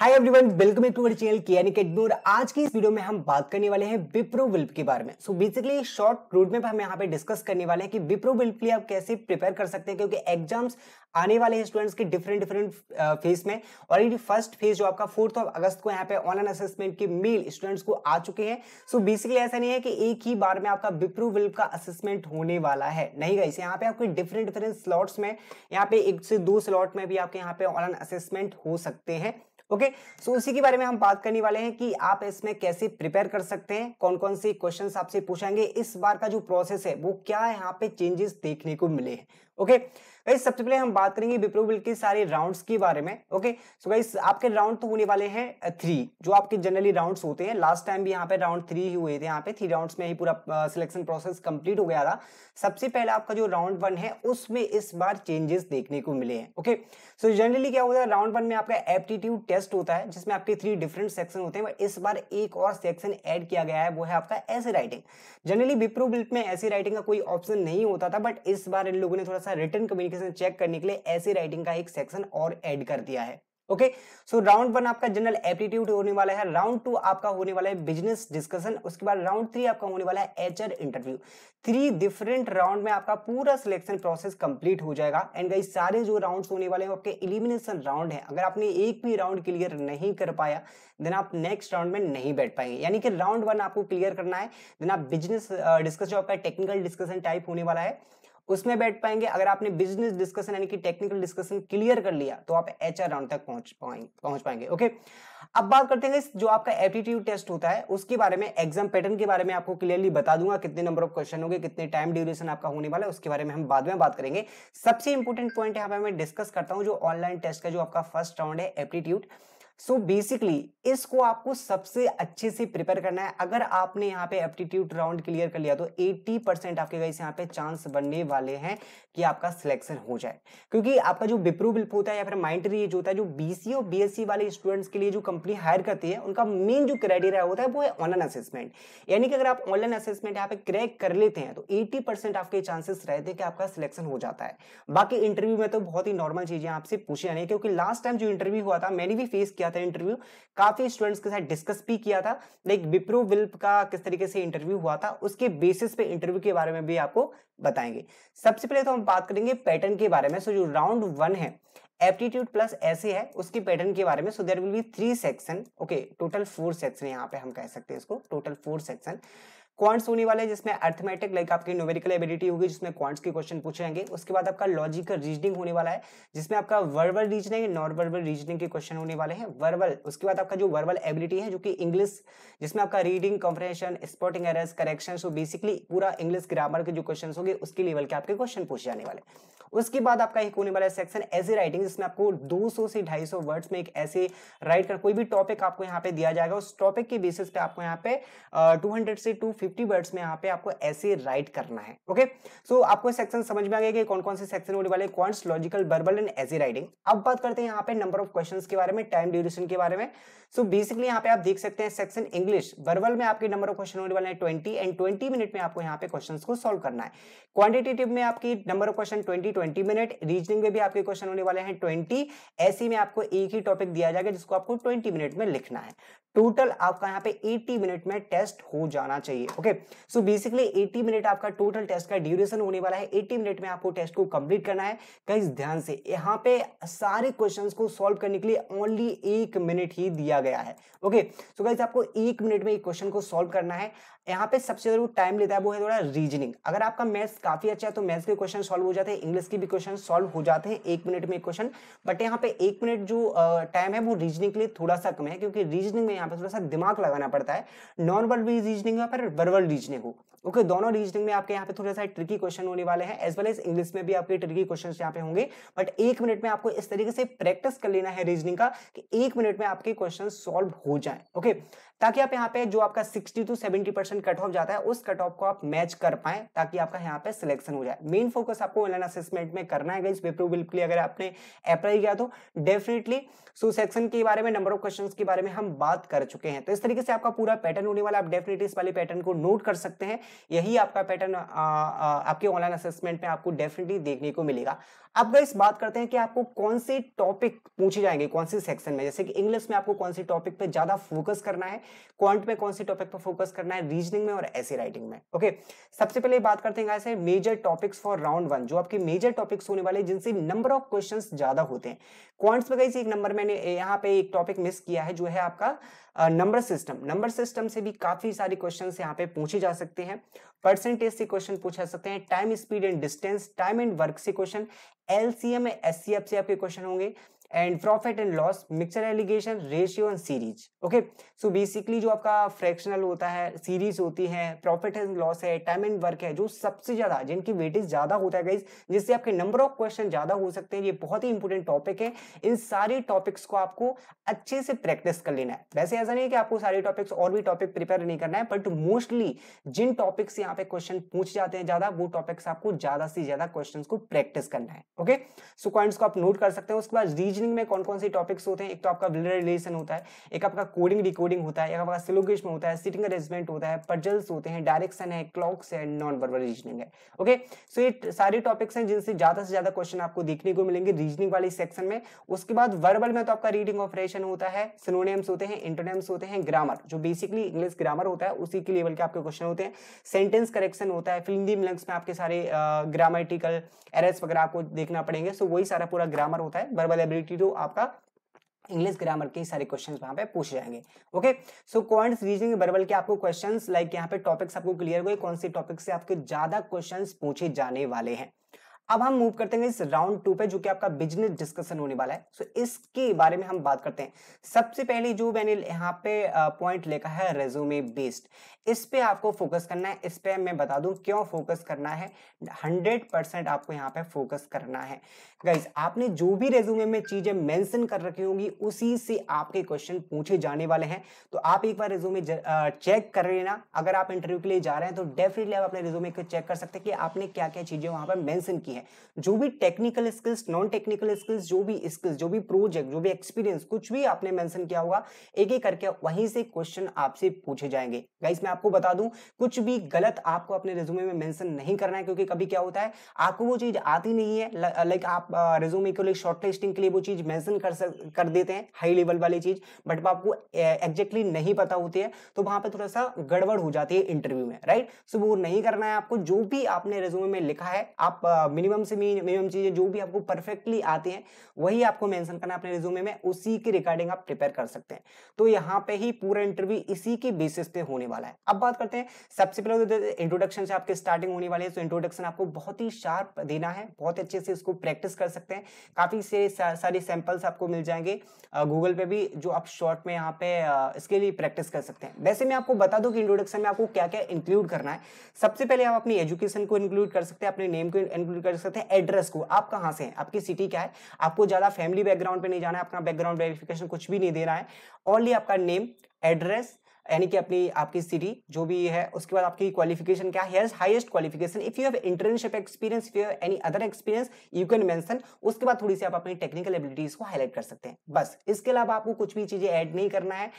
hi everyone welcome to मेरे channel कियानी कैटबोर आज की इस वीडियो में हम बात करने वाले हैं विप्रो विल्प के बारे में सो बेसिकली शॉर्ट रूट में हम यहाँ पे डिस्कस करने वाले हैं कि विप्रो विल्प के लिए आप कैसे प्रिपेयर कर सकते हैं क्योंकि एग्जाम्स आने वाले हैं स्टूडेंट्स के डिफरेंट डिफरेंट फेज में ऑलरेडी फर्स्ट फेज जो आपका फोर्थ ऑफ अगस्त को यहाँ पे ऑनलाइन असेसमेंट के मेल स्टूडेंट्स को आ चुके हैं सो बेसिकली ऐसा नहीं है कि एक ही बार में आपका विप्रो विल्प का असेसमेंट होने वाला है नहीं गई यहाँ पे आपके डिफरेंट डिफरेंट स्लॉट्स में यहाँ पे एक से दो स्लॉट में भी आपके यहाँ पे ऑनलाइन असेसमेंट हो सकते हैं ओके सो उसी के बारे में हम बात करने वाले हैं कि आप इसमें कैसे प्रिपेयर कर सकते हैं कौन कौन से क्वेश्चन आपसे पूछाएंगे इस बार का जो प्रोसेस है वो क्या यहाँ पे चेंजेस देखने को मिले हैं ओके गाइस सबसे पहले हम बात करेंगे विप्रो बिल के सारे राउंड्स के बारे में ओके सो गाइस आपके राउंड तो होने वाले हैं थ्री जो आपके जनरली राउंड्स होते हैं लास्ट टाइम भी यहाँ पे राउंड थ्री ही हुए थे यहाँ पे थ्री राउंड्स में ही पूरा सिलेक्शन प्रोसेस कंप्लीट हो गया था सबसे पहले आपका जो राउंड वन है उसमें इस बार चेंजेस देखने को मिले हैं ओके सो जनरली क्या होता है राउंड वन में आपका एप्टीट्यूड टेस्ट होता है जिसमें आपके थ्री डिफरेंट सेक्शन होते हैं इस बार एक और सेक्शन एड किया गया है वो है आपका ऐसे राइटिंग जनरली विप्रो बिल्ट में ऐसी राइटिंग का कोई ऑप्शन नहीं होता था बट इस बार इन लोगों ने थोड़ा सा सा रिटर्न कम्युनिकेशन चेक करने के लिए ऐसी राइटिंग का एक सेक्शन और एड कर दिया है ओके सो राउंड वन आपका जनरल एप्टीट्यूड होने वाला है राउंड टू आपका होने वाला है बिजनेस डिस्कशन उसके बाद राउंड थ्री आपका होने वाला है HR interview three different round में आपका पूरा सिलेक्शन प्रोसेस कंप्लीट हो जाएगा एंड गई सारे जो राउंड होने वाले हैं आपके इलिमिनेशन राउंड है अगर आपने एक भी राउंड क्लियर नहीं कर पाया देन आप नेक्स्ट राउंड में नहीं बैठ पाएंगे यानी कि राउंड वन आपको क्लियर करना है देन आप बिजनेस डिस्कशन आपका टेक्निकल डिस्कशन टाइप होने वाला है उसमें बैठ पाएंगे अगर आपने बिजनेस डिस्कशन यानी कि टेक्निकल डिस्कशन क्लियर कर लिया तो आप एच राउंड तक पहुंच पाएंगे पहुंच पाएंगे ओके अब बात करते हैं जो आपका एप्टीट्यूड टेस्ट होता है उसके बारे में एग्जाम पैटर्न के बारे में आपको क्लियरली बता दूंगा कितने नंबर ऑफ क्वेश्चन होंगे कितने टाइम ड्यूरेशन आपका होने वाला है उसके बारे में हम बाद में बात करेंगे सबसे इंपॉर्टेंट पॉइंट यहाँ पे मैं डिस्कस करता हूँ जो ऑनलाइन टेस्ट का जो आपका फर्स्ट राउंड है एप्टीट्यूड सो so बेसिकली इसको आपको सबसे अच्छे से प्रिपेयर करना है अगर आपने यहाँ पे एप्टीट्यूड राउंड क्लियर कर लिया तो 80 परसेंट आपके गाइस यहाँ पे चांस बनने वाले हैं कि आपका सिलेक्शन हो जाए क्योंकि आपका जो विप्रो बिल्प होता है या फिर माइंड एज होता है जो बीसी और बीएससी वाले स्टूडेंट्स के लिए जो कंपनी हायर करती है उनका मेन जो क्राइटेरिया होता है वो है ऑनलाइन असेसमेंट यानी कि अगर आप ऑनलाइन असेसमेंट यहाँ पे क्रैक कर लेते हैं तो एट्टी आपके चांसेस रहते हैं कि आपका सिलेक्शन हो जाता है बाकी इंटरव्यू में तो बहुत ही नॉर्मल चीजें आपसे पूछी जानी क्योंकि लास्ट टाइम जो इंटरव्यू हुआ था मैंने भी फेस किया किया था इंटरव्यू काफी स्टूडेंट्स के साथ डिस्कस भी किया था लाइक विप्रो विल्प का किस तरीके से इंटरव्यू हुआ था उसके बेसिस पे इंटरव्यू के बारे में भी आपको बताएंगे सबसे पहले तो हम बात करेंगे पैटर्न के बारे में सो जो राउंड वन है एप्टीट्यूड प्लस ऐसे है उसके पैटर्न के बारे में so there will be three section okay total four section यहाँ पे हम कह सकते हैं इसको टोटल फोर सेक्शन क्वांट्स होने वाले हैं जिसमें अर्थमेटिक लाइक आपकी न्यूमेरिकल एबिलिटी होगी जिसमें क्वांट्स के क्वेश्चन पूछे जाएंगे उसके बाद आपका लॉजिकल रीजनिंग होने वाला है जिसमें आपका verbal reasoning non verbal reasoning के क्वेश्चन होने वाले हैं वर्बल उसके बाद आपका जो वर्बल एबिलिटी है जो कि इंग्लिश जिसमें आपका reading comprehension spotting errors correction so basically पूरा इंग्लिश ग्रामर के जो क्वेश्चन होंगे उसके लेवल के आपके क्वेश्चन पूछे जाने वाले उसके बाद आपका एक होने वाला है सेक्शन ऐसी राइटिंग जिसमें आपको 200 से 250 वर्ड्स में एक ऐसे राइट कर कोई भी टॉपिक आपको यहाँ पे दिया जाएगा उस टॉपिक के बेसिस पे आपको यहाँ पे टू से टू फिफ्टी वर्ड्स में यहाँ पे आपको ऐसे राइट करना है ओके सो so, आपको सेक्शन समझ में आ गया कि कौन कौन से सेक्शन होने वाले quants logical verbal and AG writing अब बात करते हैं यहाँ पे नंबर ऑफ क्वेश्चन के बारे में टाइम ड्यूरेशन के बारे में सो बेसिकली यहाँ पे आप देख सकते हैं सेक्शन इंग्लिश बर्बल में आपके नंबर ऑफ क्वेश्चन होने वाले हैं ट्वेंटी एंड ट्वेंटी मिनट में आपको यहाँ पे क्वेश्चन को सोल्व करना है क्वांटिटेटिव में आपकी number of question twenty twenty minute reasoning में भी आपके क्वेश्चन होने वाले हैं ट्वेंटी ऐसी में आपको एक ही टॉपिक दिया जाएगा जिसको आपको ट्वेंटी मिनट में लिखना है टोटल आपका यहाँ पे एटी मिनट में टेस्ट हो जाना चाहिए ओके सो बेसिकली 80 मिनट आपका टोटल टेस्ट का ड्यूरेशन होने वाला है 80 मिनट में आपको टेस्ट को कंप्लीट करना है कई ध्यान से यहाँ पे सारे क्वेश्चन को सॉल्व करने के लिए ओनली एक मिनट ही दिया गया है ओके सो गाइज आपको एक मिनट में एक क्वेश्चन को सॉल्व करना है यहाँ पे सबसे जरूर टाइम लेता है वो है थोड़ा रीजनिंग अगर आपका मैथ्स काफी अच्छा है तो मैथ्स के क्वेश्चन सॉल्व हो जाते हैं इंग्लिश के भी क्वेश्चन सॉल्व हो जाते हैं एक मिनट में क्वेश्चन बट यहाँ पे एक मिनट जो टाइम है वो रीजनिंग के लिए थोड़ा सा कम है क्योंकि रीजनिंग में यहाँ पे थोड़ा सा दिमाग लगाना पड़ता है नॉन वर्बल रीजनिंग पर वर्वल रीजनिंग हो ओके दोनों रीजनिंग में आपके यहाँ पे थोड़ा सा ट्रिकी क्वेश्चन होने वाले हैं एज वेल एज इंग्लिश में भी आपके ट्रिकी क्वेश्चन यहाँ पे होंगे बट एक मिनट में आपको इस तरीके से प्रैक्टिस कर लेना है रीजनिंग का कि एक मिनट में आपके क्वेश्चन सॉल्व हो जाए ओके ताकि आप यहाँ पे जो आपका 60 टू 70 परसेंट कट ऑफ जाता है उस कट ऑफ को आप मैच कर पाए ताकि आपका यहाँ पे सिलेक्शन हो जाए मेन फोकस आपको ऑनलाइन असेसमेंट में करना है इस पेपर विल के लिए अगर आपने अप्लाई किया तो डेफिनेटली सो सेक्शन के बारे में नंबर ऑफ क्वेश्चन के बारे में हम बात कर चुके हैं तो इस तरीके से आपका पूरा पैटर्न होने वाला आप डेफिनेटली इस वाले पैटर्न को नोट कर सकते हैं यही आपका पैटर्न आपके ऑनलाइन असेसमेंट में आपको डेफिनेटली देखने को मिलेगा अब इस बात करते हैं कि आपको कौन से टॉपिक पूछे जाएंगे कौन से सेक्शन में जैसे कि इंग्लिश में आपको कौन से टॉपिक पे ज्यादा फोकस करना है क्वांट में कौन से टॉपिक पर फोकस करना है रीजनिंग में और ऐसे राइटिंग में ओके सबसे पहले बात करते हैं ऐसे major topics for round one जो आपके मेजर टॉपिक्स होने वाले जिनसे नंबर ऑफ क्वेश्चन ज्यादा होते हैं क्वांट्स में कहीं एक नंबर मैंने यहाँ पे एक टॉपिक मिस किया है जो है आपका नंबर सिस्टम नंबर सिस्टम से भी काफी सारे क्वेश्चन यहाँ पे पूछे जा सकते हैं परसेंटेज से क्वेश्चन पूछा सकते हैं time speed and distance time and work से क्वेश्चन एलसीएम एस सी से आपके क्वेश्चन होंगे and profit and loss mixture alligation ratio and series okay so basically जो आपका फ्रैक्शनल होता है सीरीज होती है प्रॉफिट एंड लॉस है टाइम एंड वर्क है जो सबसे ज्यादा जिनकी वेटेज ज्यादा होता है गाइज जिससे आपके नंबर ऑफ क्वेश्चन ज्यादा हो सकते हैं ये बहुत ही इंपॉर्टेंट टॉपिक है इन सारे टॉपिक्स को आपको अच्छे से प्रैक्टिस कर लेना है वैसे ऐसा नहीं है कि आपको सारे टॉपिक्स और भी टॉपिक प्रिपेयर नहीं करना है बट मोस्टली जिन टॉपिक्स यहाँ पे क्वेश्चन पूछ जाते हैं ज्यादा वो टॉपिक्स आपको ज्यादा से ज्यादा क्वेश्चन को प्रैक्टिस करना है ओके सो पॉइंट्स को आप नोट कर सकते हैं उसके बाद रीज रीजनिंग में कौन कौन से टॉपिक्स होते हैं एक तो आपका बिल्डर रिलेशन होता है एक आपका कोडिंग डिकोडिंग होता है एक आपका सिलोगिज्म होता है सिटिंग अरेंजमेंट होता है पजल्स होते हैं डायरेक्शन है क्लॉक्स है नॉन वर्बल रीजनिंग है ओके सो ये सारे टॉपिक्स हैं जिनसे ज्यादा से ज्यादा क्वेश्चन आपको देखने को मिलेंगे रीजनिंग वाले सेक्शन में उसके बाद वर्बल में तो आपका रीडिंग ऑपरेशन होता है सिनोनियम्स होते हैं इंटोनियम्स होते हैं ग्रामर जो बेसिकली इंग्लिश ग्रामर होता है उसी के लेवल के आपके क्वेश्चन होते हैं सेंटेंस करेक्शन होता है फिल्मी मिलंग्स में आपके सारे ग्रामेटिकल एरर्स वगैरह आपको देखना पड़ेंगे सो वही सारा पूरा ग्रामर होता है वर्बल एबिलिटी थर्टी टू आपका इंग्लिश ग्रामर के सारे क्वेश्चंस वहां पे पूछे जाएंगे okay so quants reasoning verbal के आपको क्वेश्चंस लाइक यहाँ पे टॉपिक्स आपको क्लियर हुए कौन से टॉपिक से आपके ज्यादा क्वेश्चंस पूछे जाने वाले हैं अब हम मूव करते हैं इस राउंड टू पे जो कि आपका बिजनेस डिस्कशन होने वाला है सो so, इसके बारे में हम बात करते हैं सबसे पहले जो मैंने यहाँ पे पॉइंट लेखा है रेज्यूमे बेस्ड इस पे आपको फोकस करना है इस पे मैं बता दूं क्यों फोकस करना है 100 परसेंट आपको यहाँ पे फोकस करना है गाइज आपने जो भी रेज्यूमे में चीजें मेंशन कर रखी होंगी उसी से आपके क्वेश्चन पूछे जाने वाले हैं तो आप एक बार रेज्यूमे चेक कर लेना अगर आप इंटरव्यू के लिए जा रहे हैं तो डेफिनेटली आप अपने रेज्यूमे को चेक कर सकते हैं कि आपने क्या क्या चीजें वहां पर मेंशन की है जो भी technical skills non technical skills जो भी स्किल्स जो भी प्रोजेक्ट जो भी एक्सपीरियंस कुछ भी आपने मेंशन किया होगा एक एक करके वहीं से क्वेश्चन आपसे पूछे जाएंगे गाइस मैं आपको बता दूं कुछ भी गलत आपको अपने रेज्यूमे में मेंशन नहीं करना है क्योंकि कभी क्या होता है आपको वो चीज आती नहीं है लाइक आप रिज्यूमे के लिए शॉर्ट लिस्टिंग के लिए वो चीज़ मेंशन कर कर देते हैं हाई लेवल वाली चीज़ बट आपको एग्जैक्टली नहीं पता होती है तो वहां पर थोड़ा सा गड़बड़ हो जाती है इंटरव्यू में राइट सो वो नहीं करना है आपको जो भी आपने रिज्यूमे में लिखा है आप मिनिमम से मिनिमम चीज़ें जो भी आपको परफेक्टली आती है वही आपको मैंसन करना अपने रिज्यूमे में उसी के रिगार्डिंग आप प्रिपेयर कर सकते हैं तो यहाँ पे ही पूरा इंटरव्यू इसी के बेसिस पे होने वाला है अब बात करते हैं सबसे पहले इंट्रोडक्शन से आपके स्टार्टिंग होने वाली है तो इंट्रोडक्शन आपको बहुत ही शार्प देना है बहुत अच्छे से इसको प्रैक्टिस कर सकते हैं काफ़ी से सारे सैम्पल्स आपको मिल जाएंगे गूगल पे भी जो आप शॉर्ट में यहाँ पे इसके लिए प्रैक्टिस कर सकते हैं वैसे मैं आपको बता दूँ कि इंट्रोडक्शन में आपको क्या क्या इंक्लूड करना है सबसे पहले आप अपनी एजुकेशन को इंक्लूड कर सकते हैं अपने नेम को इंक्लूड कर सकते हैं एड्रेस को आप कहाँ से हैं आपकी सिटी क्या है आपको ज़्यादा फैमिली बैकग्राउंड पर नहीं जाना है अपना बैकग्राउंड वेरिफिकेशन कुछ भी नहीं देना है ओनली आपका नेम एड्रेस यानी कि अपनी आपकी सिटी जो भी है उसके बाद आपकी क्वालिफिकेशन क्या है highest qualification if you have internship experience if you have any other experience you can mention उसके बाद थोड़ी सी आप अपनी टेक्निकल एबिलिटीज को हाईलाइट कर सकते हैं बस इसके अलावा आपको कुछ भी चीजें ऐड नहीं करना है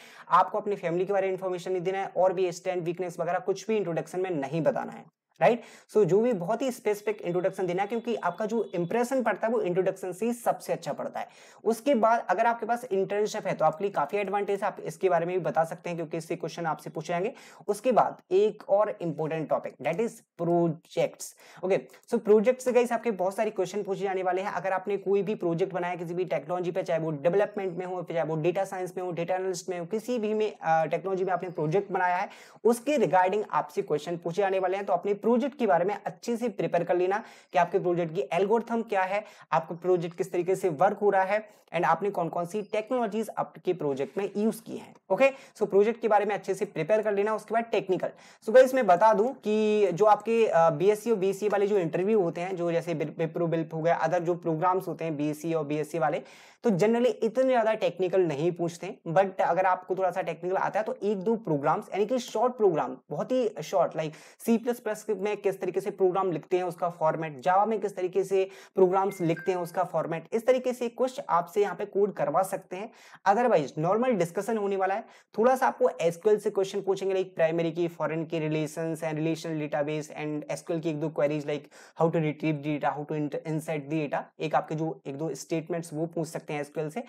आपको अपनी फैमिली के बारे में इन्फॉर्मेशन नहीं देना है और भी स्ट्रेंथ वीकनेस वगैरह कुछ भी इंट्रोडक्शन में नहीं बताना है राइट सो जो भी बहुत ही स्पेसिफिक इंट्रोडक्शन देना क्योंकि आपका जो इंप्रेशन पड़ता है वो इंट्रोडक्शन से सबसे अच्छा पड़ता है उसके बाद अगर आपके पास इंटर्नशिप है तो आपके लिए काफी एडवांटेज है आप इसके बारे में भी बता सकते हैं क्योंकि इससे क्वेश्चन आपसे पूछे जाएंगे उसके बाद एक और important topic that is projects okay so project से गाइस आपके बहुत सारे क्वेश्चन पूछे जाने वाले हैं अगर आपने कोई भी प्रोजेक्ट बनाया किसी भी टेक्नोलॉजी पे चाहे वो डेवलपमेंट में हो चाहे वो डेटा साइंस में हो डेटा एनालिस्ट में हो किसी भी में टेक्नोलॉजी में आपने प्रोजेक्ट बनाया है उसके रिगार्डिंग आपसे क्वेश्चन पूछे जाने वाले हैं तो अपने प्रोजेक्ट के बारे में अच्छे से प्रिपेयर कर लेना कि आपके प्रोजेक्ट की एल्गोरिथम क्या है आपका प्रोजेक्ट किस तरीके से वर्क हो रहा है एंड आपने कौन कौन सी टेक्नोलॉजीज आपके प्रोजेक्ट में यूज की है ओके सो प्रोजेक्ट के बारे में अच्छे से प्रिपेयर कर लेना उसके बाद टेक्निकल सो so, गाइस मैं बता दूं कि जो आपके बीएससी और बीएससी वाले जो इंटरव्यू होते हैं जो जैसे पेपर बिल्प हो गया अदर जो प्रोग्राम्स होते हैं बीएससी और बीएससी वाले तो जनरली इतने ज़्यादा टेक्निकल नहीं पूछते बट अगर आपको थोड़ा सा टेक्निकल आता है तो एक दो प्रोग्राम्स यानी कि शॉर्ट प्रोग्राम बहुत ही short like C plus plus में किस तरीके से प्रोग्राम लिखते हैं उसका फॉर्मेट जावा में किस तरीके से प्रोग्राम्स लिखते हैं उसका फॉर्मेट इस तरीके से कुछ आपसे यहाँ पे कोड करवा सकते हैं अदरवाइज नॉर्मल डिस्कशन होने वाला है थोड़ा सा आपको एसक्यूएल से क्वेश्चन पूछेंगे लाइक प्राइमरी की फॉरन की relation and relational database and SQL की एक दो queries like how to retrieve data how to insert data एक आपके जो एक दो स्टेटमेंट्स वो पूछ सकते हैं एसक्यूएल से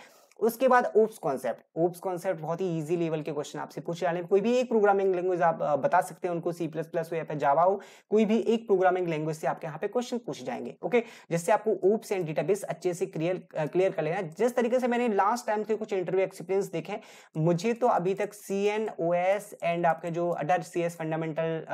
उसके बाद ओप्स कॉन्सेप्ट ओप्स कॉन्सेप्ट बहुत ही इजी लेवल के क्वेश्चन आपसे पूछे जा रहे हैं कोई भी एक प्रोग्रामिंग लैंग्वेज आप बता सकते हैं उनको सी प्लस प्लस हो या फिर जावा हो कोई भी एक प्रोग्रामिंग लैंग्वेज से आपके यहाँ पे क्वेश्चन पूछे जाएंगे ओके जिससे आपको ओप्स एंड डेटाबेस अच्छे से क्लियर क्लियर कर लेना जिस तरीके से मैंने लास्ट टाइम के कुछ इंटरव्यू एक्सपीरियंस देखे मुझे तो अभी तक C N O S and आपके जो अडर सी एस फंडामेंटल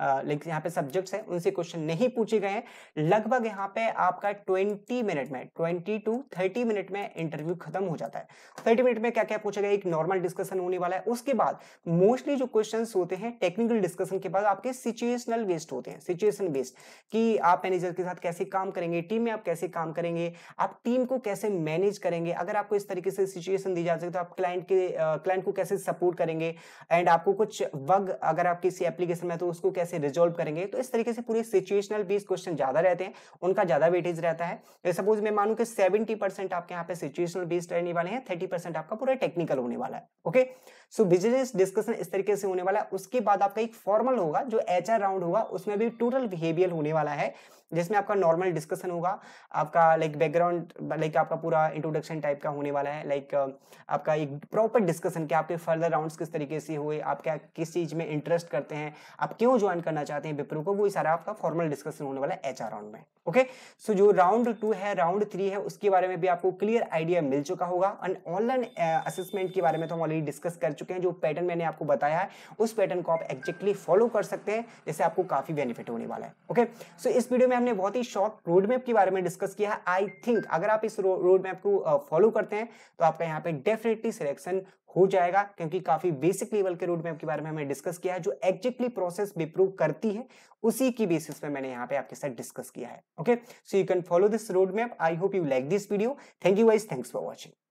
लेकिन यहाँ पे सब्जेक्ट्स हैं उनसे क्वेश्चन नहीं पूछे गए हैं लगभग यहाँ पे आपका 20 मिनट में 20 टू 30 मिनट में इंटरव्यू खत्म हो जाता है 30 मिनट में क्या क्या पूछा गया एक नॉर्मल डिस्कशन होने वाला है उसके बाद मोस्टली जो क्वेश्चन होते हैं टेक्निकल डिस्कशन के बाद आपके सिचुएशनल बेस्ड होते हैं सिचुएशन बेस्ड कि आप मैनेजर के साथ कैसे काम करेंगे टीम में आप कैसे काम करेंगे आप टीम को कैसे मैनेज करेंगे अगर आपको इस तरीके से सिचुएशन दी जा सके तो आप क्लाइंट के क्लाइंट को कैसे सपोर्ट करेंगे एंड आपको कुछ वर्क अगर आप किसी एप्लीकेशन में तो उसको कैसे कैसे रिजोल्व करेंगे तो इस तरीके से पूरे सिचुएशनल बेस्ड क्वेश्चन ज्यादा रहते हैं उनका ज्यादा वेटेज रहता है सपोज तो मैं मानू कि सेवेंटी परसेंट आपके यहाँ पे सिचुएशनल बेस्ड रहने वाले हैं थर्टी परसेंट आपका पूरा टेक्निकल होने वाला है ओके सो बिजनेस डिस्कशन इस तरीके से होने वाला है उसके बाद आपका एक फॉर्मल होगा जो एच राउंड होगा उसमें भी टोटल बिहेवियर होने वाला है जिसमें आपका नॉर्मल डिस्कशन होगा आपका लाइक बैकग्राउंड लाइक आपका पूरा इंट्रोडक्शन टाइप का होने वाला है लाइक आपका एक प्रॉपर डिस्कशन कि आपके फर्दर राउंड्स किस तरीके से हुए आप क्या किस चीज़ में इंटरेस्ट करते हैं आप क्यों ज्वाइन करना चाहते हैं विप्रो को वो सारा आपका फॉर्मल डिस्कशन होने वाला है एच राउंड में ओके सो जो राउंड टू है राउंड थ्री है उसके बारे में भी आपको क्लियर आइडिया मिल चुका होगा एंड ऑनलाइन असेसमेंट के बारे में तो हम ऑलरेडी डिस्कस कर चुके हैं जो पैटर्न मैंने आपको बताया है उस पैटर्न को आप एक्जैक्टली फॉलो कर सकते हैं जैसे आपको काफ़ी बेनिफिट होने वाला है ओके सो इस वीडियो में हमने बहुत ही शॉर्ट रोड मैप के बारे में डिस्कस किया है आई थिंक अगर आप इस रोड मैप को फॉलो करते हैं तो आपका यहाँ पे डेफिनेटली सिलेक्शन हो जाएगा क्योंकि काफी बेसिक लेवल के रोड मैप के बारे में हमें डिस्कस किया है जो एक्जेक्टली प्रोसेस बिप्रूव करती है उसी की बेसिस पे मैंने यहाँ पे आपके साथ डिस्कस किया है okay so you can follow this road map I hope you like this video thank you guys thanks for watching